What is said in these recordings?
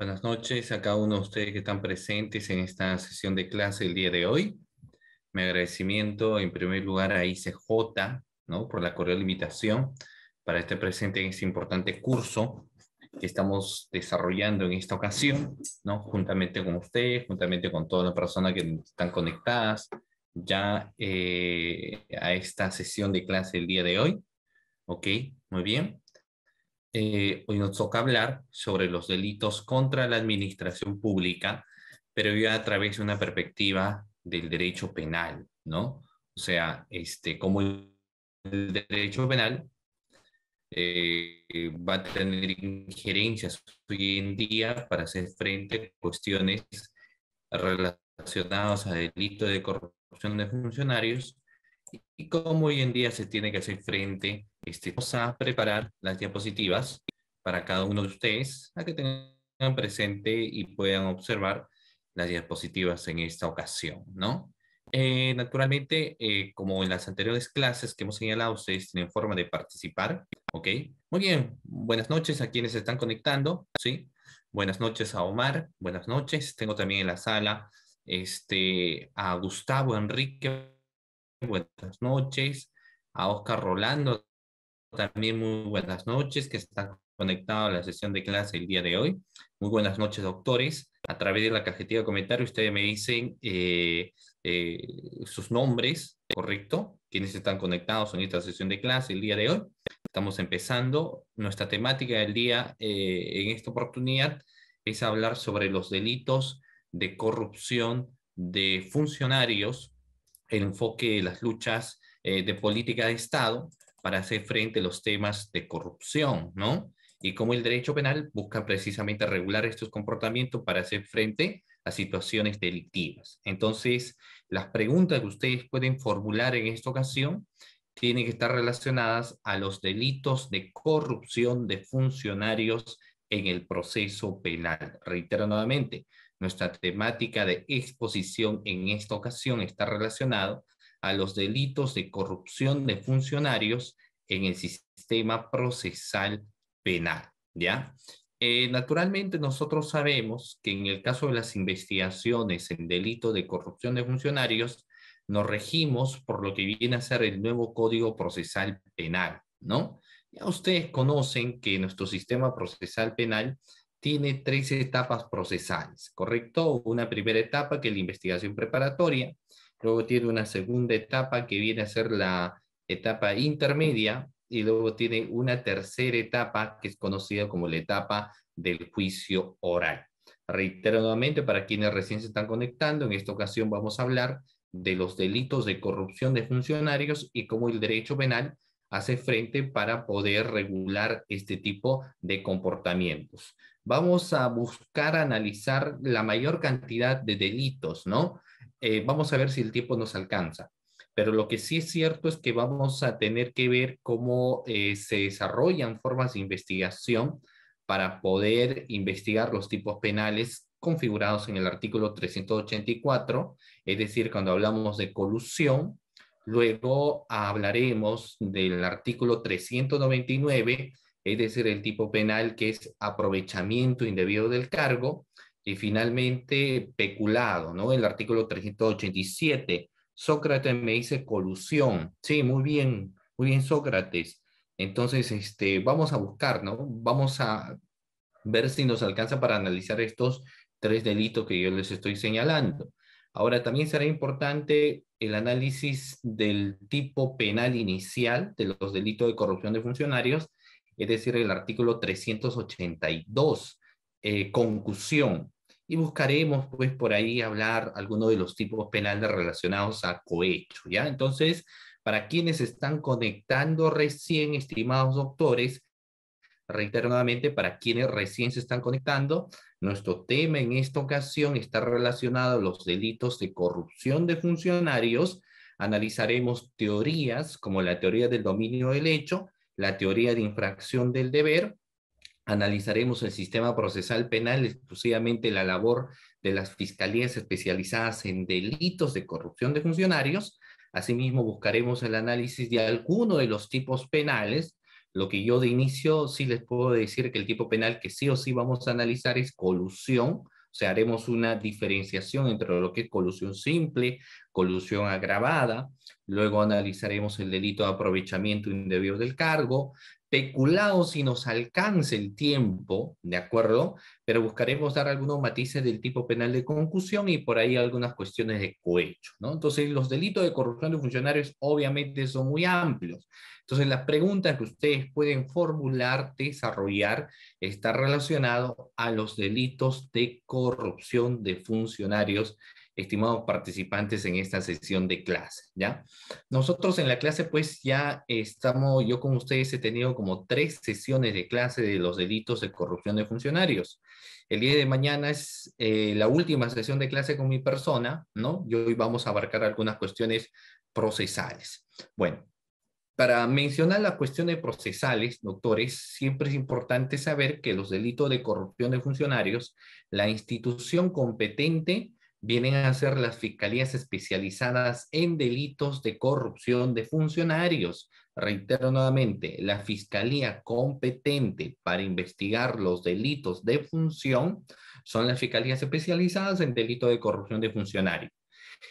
Buenas noches a cada uno de ustedes que están presentes en esta sesión de clase el día de hoy. Mi agradecimiento en primer lugar a ICJ ¿no? por la de invitación para estar presente en este importante curso que estamos desarrollando en esta ocasión, ¿no? juntamente con ustedes, juntamente con todas las personas que están conectadas ya eh, a esta sesión de clase el día de hoy. Ok, muy bien. Eh, hoy nos toca hablar sobre los delitos contra la administración pública, pero ya a través de una perspectiva del derecho penal, ¿no? O sea, este, como el derecho penal eh, eh, va a tener injerencias hoy en día para hacer frente a cuestiones relacionadas a delitos de corrupción de funcionarios y cómo hoy en día se tiene que hacer frente este, vamos a preparar las diapositivas para cada uno de ustedes a que tengan presente y puedan observar las diapositivas en esta ocasión, ¿no? Eh, naturalmente, eh, como en las anteriores clases que hemos señalado, ustedes tienen forma de participar, ¿ok? Muy bien, buenas noches a quienes se están conectando, ¿sí? Buenas noches a Omar, buenas noches. Tengo también en la sala este, a Gustavo Enrique, buenas noches. A Oscar Rolando, también muy buenas noches que están conectados a la sesión de clase el día de hoy. Muy buenas noches, doctores. A través de la cajetilla de comentarios, ustedes me dicen eh, eh, sus nombres, ¿correcto? Quienes están conectados en esta sesión de clase el día de hoy. Estamos empezando. Nuestra temática del día eh, en esta oportunidad es hablar sobre los delitos de corrupción de funcionarios, el enfoque de las luchas de política de Estado para hacer frente a los temas de corrupción, ¿no? Y cómo el derecho penal busca precisamente regular estos comportamientos para hacer frente a situaciones delictivas. Entonces, las preguntas que ustedes pueden formular en esta ocasión tienen que estar relacionadas a los delitos de corrupción de funcionarios en el proceso penal. Reitero nuevamente, nuestra temática de exposición en esta ocasión está relacionada a los delitos de corrupción de funcionarios en el sistema procesal penal, ¿ya? Eh, naturalmente nosotros sabemos que en el caso de las investigaciones en delito de corrupción de funcionarios, nos regimos por lo que viene a ser el nuevo Código Procesal Penal, ¿no? Ya ustedes conocen que nuestro sistema procesal penal tiene tres etapas procesales, ¿correcto? Una primera etapa que es la investigación preparatoria, luego tiene una segunda etapa que viene a ser la etapa intermedia y luego tiene una tercera etapa que es conocida como la etapa del juicio oral. Reitero nuevamente para quienes recién se están conectando, en esta ocasión vamos a hablar de los delitos de corrupción de funcionarios y cómo el derecho penal hace frente para poder regular este tipo de comportamientos. Vamos a buscar analizar la mayor cantidad de delitos, ¿no? Eh, vamos a ver si el tiempo nos alcanza. Pero lo que sí es cierto es que vamos a tener que ver cómo eh, se desarrollan formas de investigación para poder investigar los tipos penales configurados en el artículo 384, es decir, cuando hablamos de colusión, luego hablaremos del artículo 399, es decir, el tipo penal que es aprovechamiento indebido del cargo, y finalmente peculado, ¿no? El artículo 387. Sócrates me dice colusión. Sí, muy bien, muy bien Sócrates. Entonces, este, vamos a buscar, ¿no? Vamos a ver si nos alcanza para analizar estos tres delitos que yo les estoy señalando. Ahora, también será importante el análisis del tipo penal inicial de los delitos de corrupción de funcionarios, es decir, el artículo 382, eh, concusión y buscaremos pues por ahí hablar algunos de los tipos penales relacionados a cohecho, ¿ya? Entonces, para quienes están conectando recién, estimados doctores, reitero para quienes recién se están conectando, nuestro tema en esta ocasión está relacionado a los delitos de corrupción de funcionarios. Analizaremos teorías como la teoría del dominio del hecho, la teoría de infracción del deber analizaremos el sistema procesal penal, exclusivamente la labor de las fiscalías especializadas en delitos de corrupción de funcionarios. Asimismo, buscaremos el análisis de alguno de los tipos penales. Lo que yo de inicio sí les puedo decir que el tipo penal que sí o sí vamos a analizar es colusión, o sea, haremos una diferenciación entre lo que es colusión simple, colusión agravada, luego analizaremos el delito de aprovechamiento indebido del cargo, especulado si nos alcance el tiempo, ¿de acuerdo? Pero buscaremos dar algunos matices del tipo penal de concusión y por ahí algunas cuestiones de cohecho, ¿no? Entonces, los delitos de corrupción de funcionarios obviamente son muy amplios. Entonces, las preguntas que ustedes pueden formular, desarrollar, está relacionado a los delitos de corrupción de funcionarios estimados participantes, en esta sesión de clase, ¿ya? Nosotros en la clase, pues, ya estamos, yo con ustedes he tenido como tres sesiones de clase de los delitos de corrupción de funcionarios. El día de mañana es eh, la última sesión de clase con mi persona, ¿no? Y hoy vamos a abarcar algunas cuestiones procesales. Bueno, para mencionar las cuestiones procesales, doctores, siempre es importante saber que los delitos de corrupción de funcionarios, la institución competente vienen a ser las fiscalías especializadas en delitos de corrupción de funcionarios. Reitero nuevamente, la fiscalía competente para investigar los delitos de función son las fiscalías especializadas en delitos de corrupción de funcionarios.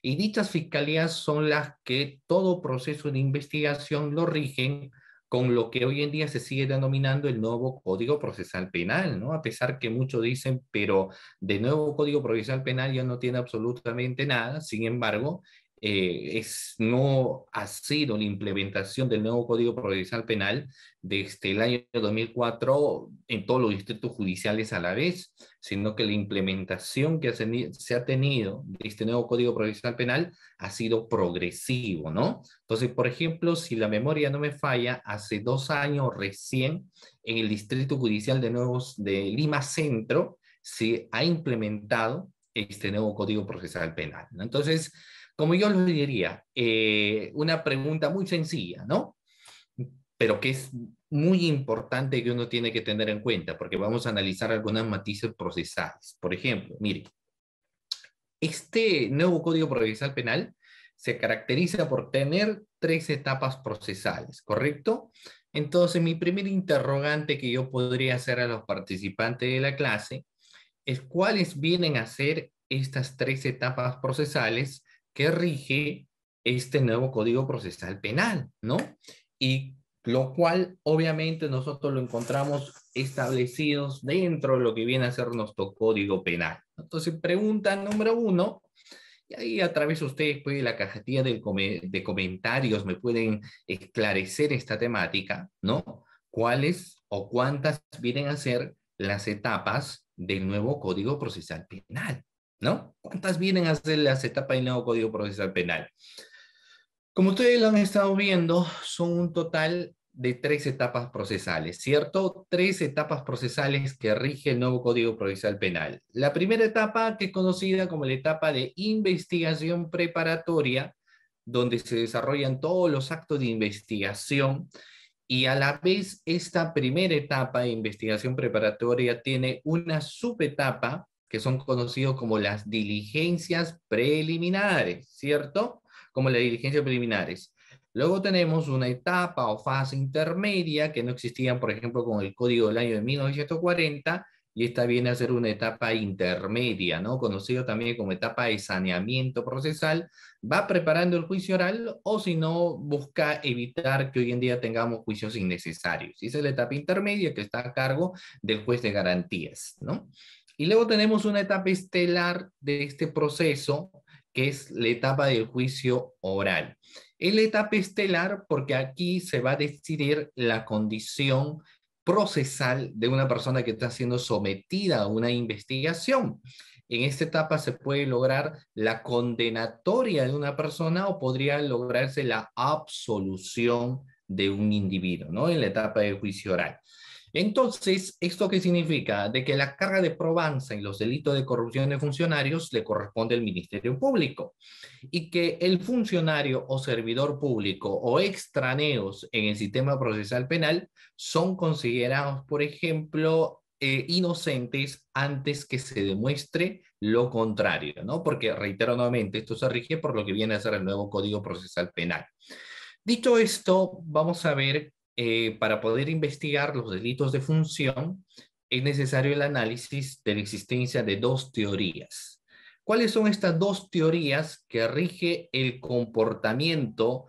Y dichas fiscalías son las que todo proceso de investigación lo rigen con lo que hoy en día se sigue denominando el nuevo Código Procesal Penal, ¿no? A pesar que muchos dicen, pero de nuevo Código Procesal Penal ya no tiene absolutamente nada, sin embargo, eh, es no ha sido la implementación del nuevo Código Procesal Penal desde este, el año 2004 en todos los distritos judiciales a la vez, sino que la implementación que se ha tenido de este nuevo Código Procesal Penal ha sido progresivo, ¿no? Entonces, por ejemplo, si la memoria no me falla, hace dos años recién en el Distrito Judicial de, Nuevos, de Lima Centro se ha implementado este nuevo Código Procesal Penal. ¿no? Entonces, como yo lo diría, eh, una pregunta muy sencilla, ¿no? Pero que es muy importante que uno tiene que tener en cuenta, porque vamos a analizar algunas matices procesales. Por ejemplo, mire, este nuevo Código Procesal Penal se caracteriza por tener tres etapas procesales, ¿correcto? Entonces, mi primer interrogante que yo podría hacer a los participantes de la clase es cuáles vienen a ser estas tres etapas procesales que rige este nuevo Código Procesal Penal, ¿no? Y lo cual obviamente nosotros lo encontramos establecidos dentro de lo que viene a ser nuestro Código Penal. Entonces, pregunta número uno, y ahí a través de ustedes, pues, la cajetilla de comentarios me pueden esclarecer esta temática, ¿no? ¿Cuáles o cuántas vienen a ser las etapas del nuevo Código Procesal Penal? ¿no? ¿Cuántas vienen a ser las etapas del nuevo Código Procesal Penal? Como ustedes lo han estado viendo, son un total de tres etapas procesales, ¿cierto? Tres etapas procesales que rige el nuevo Código Procesal Penal. La primera etapa, que es conocida como la etapa de investigación preparatoria, donde se desarrollan todos los actos de investigación y a la vez esta primera etapa de investigación preparatoria tiene una subetapa que son conocidos como las diligencias preliminares, ¿cierto? Como las diligencias preliminares. Luego tenemos una etapa o fase intermedia que no existían, por ejemplo, con el Código del año de 1940, y esta viene a ser una etapa intermedia, ¿no? Conocido también como etapa de saneamiento procesal, va preparando el juicio oral o si no, busca evitar que hoy en día tengamos juicios innecesarios. Esa es la etapa intermedia que está a cargo del juez de garantías, ¿no? Y luego tenemos una etapa estelar de este proceso, que es la etapa del juicio oral. Es la etapa estelar porque aquí se va a decidir la condición procesal de una persona que está siendo sometida a una investigación. En esta etapa se puede lograr la condenatoria de una persona o podría lograrse la absolución de un individuo, ¿no? En la etapa del juicio oral. Entonces, ¿esto qué significa? De que la carga de probanza en los delitos de corrupción de funcionarios le corresponde al Ministerio Público y que el funcionario o servidor público o extraneos en el sistema procesal penal son considerados, por ejemplo, eh, inocentes antes que se demuestre lo contrario, ¿no? Porque, reitero nuevamente, esto se rige por lo que viene a ser el nuevo Código Procesal Penal. Dicho esto, vamos a ver eh, para poder investigar los delitos de función, es necesario el análisis de la existencia de dos teorías. ¿Cuáles son estas dos teorías que rige el comportamiento?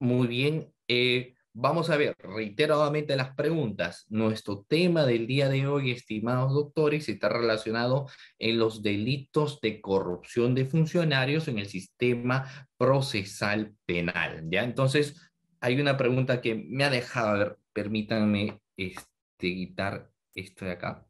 Muy bien, eh, vamos a ver reiteradamente las preguntas. Nuestro tema del día de hoy, estimados doctores, está relacionado en los delitos de corrupción de funcionarios en el sistema procesal penal. ¿ya? Entonces, hay una pregunta que me ha dejado, ver, permítanme este, quitar esto de acá.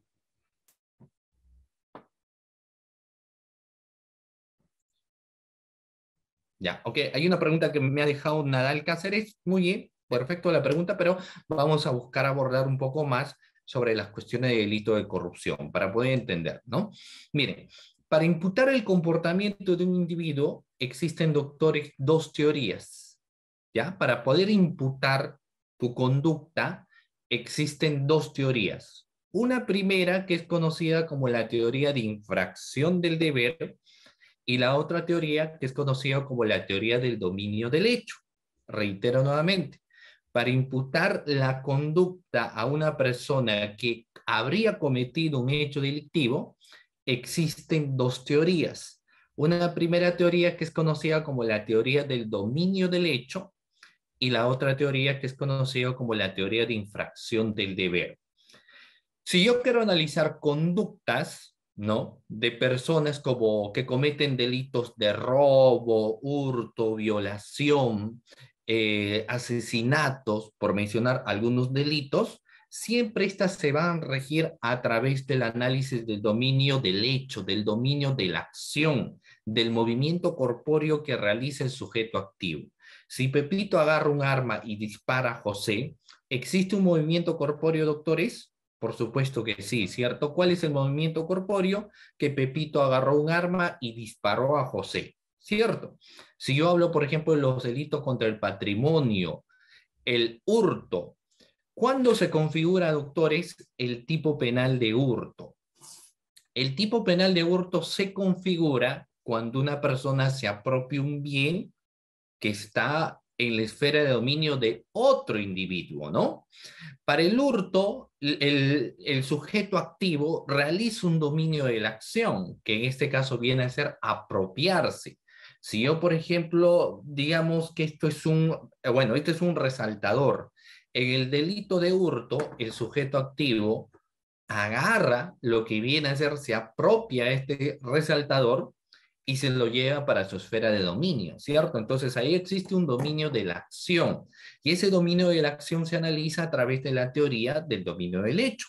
Ya, ok, hay una pregunta que me ha dejado Nadal Cáceres. Muy bien, perfecto la pregunta, pero vamos a buscar abordar un poco más sobre las cuestiones de delito de corrupción para poder entender, ¿no? Miren, para imputar el comportamiento de un individuo existen, doctores, dos teorías para poder imputar tu conducta, existen dos teorías. Una primera que es conocida como la teoría de infracción del deber y la otra teoría que es conocida como la teoría del dominio del hecho. Reitero nuevamente, para imputar la conducta a una persona que habría cometido un hecho delictivo, existen dos teorías. Una primera teoría que es conocida como la teoría del dominio del hecho y la otra teoría que es conocida como la teoría de infracción del deber. Si yo quiero analizar conductas, ¿no? De personas como que cometen delitos de robo, hurto, violación, eh, asesinatos, por mencionar algunos delitos, siempre estas se van a regir a través del análisis del dominio del hecho, del dominio de la acción, del movimiento corpóreo que realiza el sujeto activo. Si Pepito agarra un arma y dispara a José, ¿existe un movimiento corpóreo, doctores? Por supuesto que sí, ¿cierto? ¿Cuál es el movimiento corpóreo? Que Pepito agarró un arma y disparó a José, ¿cierto? Si yo hablo, por ejemplo, de los delitos contra el patrimonio, el hurto, ¿cuándo se configura, doctores, el tipo penal de hurto? El tipo penal de hurto se configura cuando una persona se apropia un bien que está en la esfera de dominio de otro individuo, ¿no? Para el hurto, el, sujeto activo realiza un dominio de la acción, que en este caso viene a ser apropiarse. Si yo, por ejemplo, digamos que esto es un, eh, bueno, esto es un resaltador. En el delito de hurto, el sujeto activo agarra lo que viene a ser, se apropia este resaltador y se lo lleva para su esfera de dominio, ¿cierto? Entonces ahí existe un dominio de la acción y ese dominio de la acción se analiza a través de la teoría del dominio del hecho.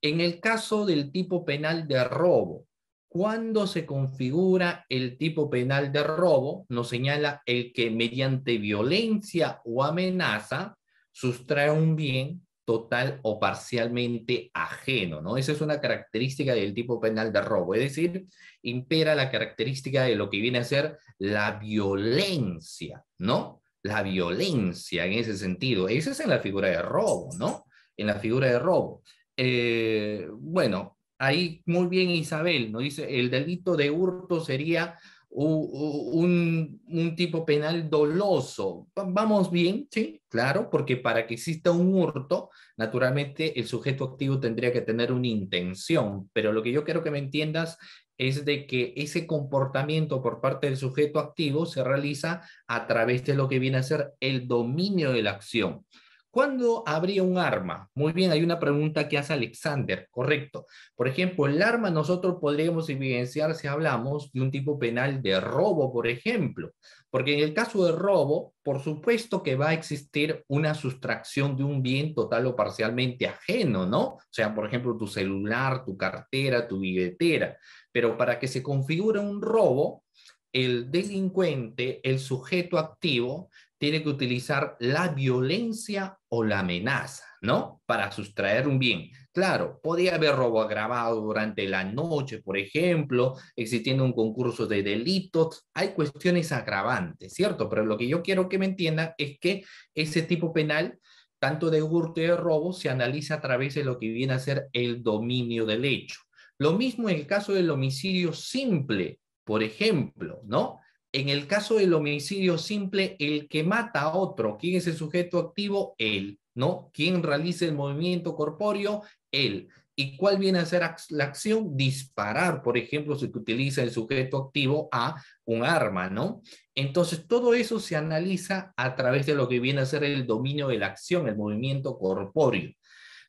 En el caso del tipo penal de robo, cuando se configura el tipo penal de robo, nos señala el que mediante violencia o amenaza sustrae un bien total o parcialmente ajeno, ¿no? Esa es una característica del tipo penal de robo, es decir, impera la característica de lo que viene a ser la violencia, ¿no? La violencia en ese sentido, esa es en la figura de robo, ¿no? En la figura de robo. Eh, bueno, ahí muy bien Isabel, ¿no? dice, el delito de hurto sería un, un, tipo penal doloso. Vamos bien, sí, claro, porque para que exista un hurto, naturalmente el sujeto activo tendría que tener una intención, pero lo que yo quiero que me entiendas es de que ese comportamiento por parte del sujeto activo se realiza a través de lo que viene a ser el dominio de la acción. ¿Cuándo habría un arma? Muy bien, hay una pregunta que hace Alexander, correcto. Por ejemplo, el arma nosotros podríamos evidenciar si hablamos de un tipo penal de robo, por ejemplo, porque en el caso de robo, por supuesto que va a existir una sustracción de un bien total o parcialmente ajeno, ¿no? O sea, por ejemplo, tu celular, tu cartera, tu billetera. Pero para que se configure un robo, el delincuente, el sujeto activo, tiene que utilizar la violencia o la amenaza, ¿no? Para sustraer un bien. Claro, podía haber robo agravado durante la noche, por ejemplo, existiendo un concurso de delitos. Hay cuestiones agravantes, ¿cierto? Pero lo que yo quiero que me entiendan es que ese tipo penal, tanto de hurto y de robo, se analiza a través de lo que viene a ser el dominio del hecho. Lo mismo en el caso del homicidio simple, por ejemplo, ¿no? En el caso del homicidio simple, el que mata a otro, ¿quién es el sujeto activo? Él, ¿no? ¿Quién realiza el movimiento corpóreo? Él. ¿Y cuál viene a ser la acción? Disparar, por ejemplo, si utiliza el sujeto activo a un arma, ¿no? Entonces, todo eso se analiza a través de lo que viene a ser el dominio de la acción, el movimiento corpóreo.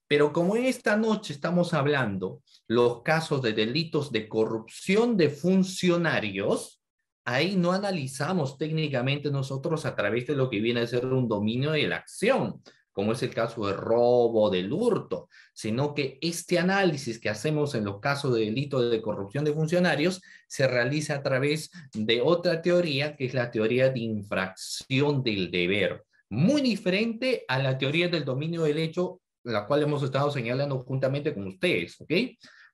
Pero como esta noche estamos hablando los casos de delitos de corrupción de funcionarios, ahí no analizamos técnicamente nosotros a través de lo que viene a ser un dominio de la acción, como es el caso del robo, del hurto, sino que este análisis que hacemos en los casos de delitos de corrupción de funcionarios se realiza a través de otra teoría, que es la teoría de infracción del deber, muy diferente a la teoría del dominio del hecho, la cual hemos estado señalando juntamente con ustedes, ¿ok?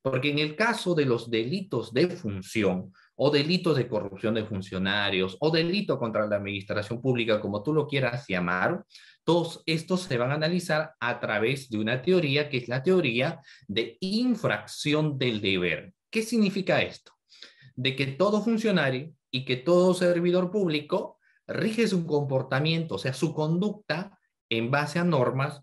Porque en el caso de los delitos de función, o delitos de corrupción de funcionarios, o delito contra la administración pública, como tú lo quieras llamar, todos estos se van a analizar a través de una teoría que es la teoría de infracción del deber. ¿Qué significa esto? De que todo funcionario y que todo servidor público rige su comportamiento, o sea, su conducta, en base a normas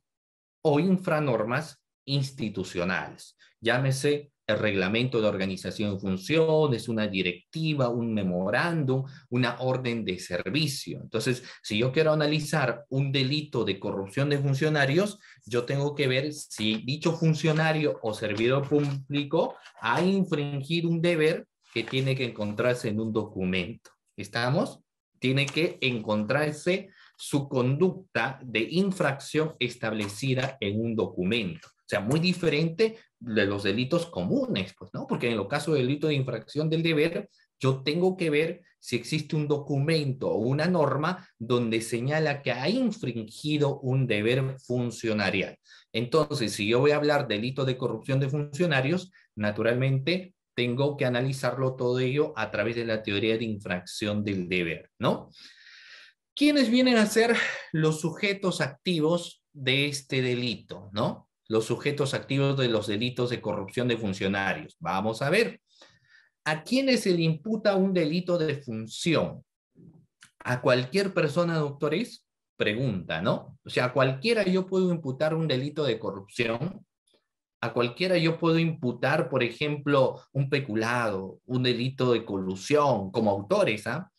o infranormas institucionales. Llámese el reglamento de organización de funciones, una directiva, un memorándum, una orden de servicio. Entonces, si yo quiero analizar un delito de corrupción de funcionarios, yo tengo que ver si dicho funcionario o servidor público ha infringido un deber que tiene que encontrarse en un documento. ¿Estamos? Tiene que encontrarse su conducta de infracción establecida en un documento. O sea, muy diferente de los delitos comunes, pues, ¿no? Porque en el caso del delito de infracción del deber, yo tengo que ver si existe un documento o una norma donde señala que ha infringido un deber funcionarial. Entonces, si yo voy a hablar delito de corrupción de funcionarios, naturalmente tengo que analizarlo todo ello a través de la teoría de infracción del deber, ¿no? ¿Quiénes vienen a ser los sujetos activos de este delito, no? los sujetos activos de los delitos de corrupción de funcionarios. Vamos a ver. ¿A quiénes se le imputa un delito de función? ¿A cualquier persona, doctores? Pregunta, ¿no? O sea, a cualquiera yo puedo imputar un delito de corrupción. A cualquiera yo puedo imputar, por ejemplo, un peculado, un delito de colusión como autores, ¿ah?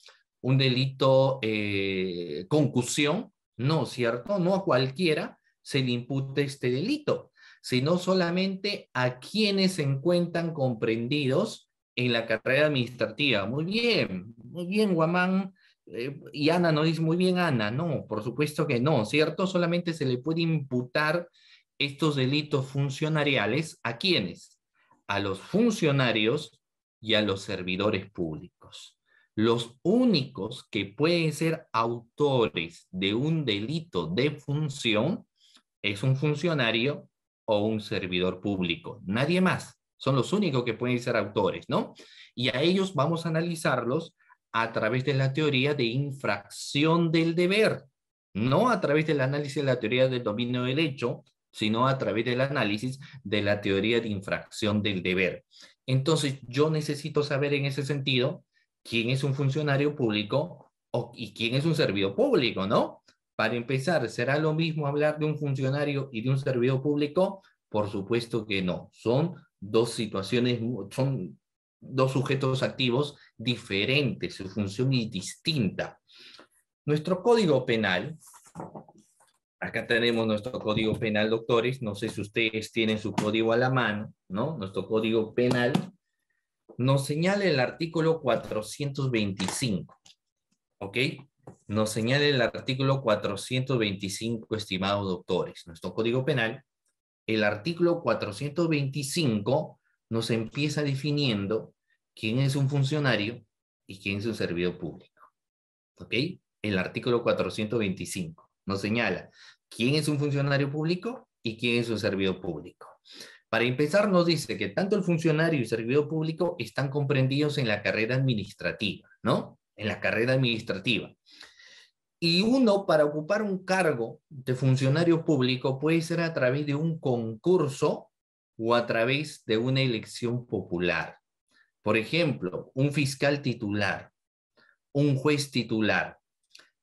un delito de eh, concusión. No, ¿cierto? No a cualquiera, se le impute este delito, sino solamente a quienes se encuentran comprendidos en la carrera administrativa. Muy bien, muy bien, Guamán. Eh, y Ana no dice, muy bien, Ana, no, por supuesto que no, ¿cierto? Solamente se le puede imputar estos delitos funcionariales a quienes? A los funcionarios y a los servidores públicos. Los únicos que pueden ser autores de un delito de función es un funcionario o un servidor público, nadie más. Son los únicos que pueden ser autores, ¿no? Y a ellos vamos a analizarlos a través de la teoría de infracción del deber, no a través del análisis de la teoría del dominio del hecho, sino a través del análisis de la teoría de infracción del deber. Entonces, yo necesito saber en ese sentido quién es un funcionario público y quién es un servidor público, ¿no? Para empezar, ¿será lo mismo hablar de un funcionario y de un servidor público? Por supuesto que no. Son dos situaciones, son dos sujetos activos diferentes, su función es distinta. Nuestro código penal, acá tenemos nuestro código penal, doctores, no sé si ustedes tienen su código a la mano, ¿no? Nuestro código penal nos señala el artículo 425, ¿ok? nos señala el artículo 425, estimados doctores, nuestro Código Penal, el artículo 425 nos empieza definiendo quién es un funcionario y quién es un servidor público. ¿Ok? El artículo 425 nos señala quién es un funcionario público y quién es un servidor público. Para empezar, nos dice que tanto el funcionario y el servidor público están comprendidos en la carrera administrativa, ¿no? en la carrera administrativa. Y uno para ocupar un cargo de funcionario público puede ser a través de un concurso o a través de una elección popular. Por ejemplo, un fiscal titular, un juez titular.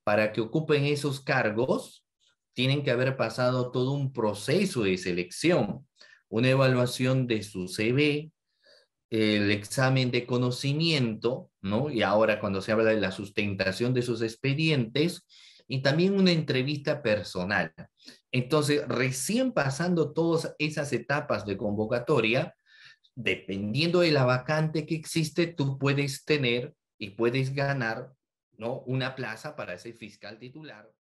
Para que ocupen esos cargos, tienen que haber pasado todo un proceso de selección, una evaluación de su CV, el examen de conocimiento, ¿no? Y ahora cuando se habla de la sustentación de sus expedientes y también una entrevista personal. Entonces, recién pasando todas esas etapas de convocatoria, dependiendo de la vacante que existe, tú puedes tener y puedes ganar, ¿no? Una plaza para ese fiscal titular.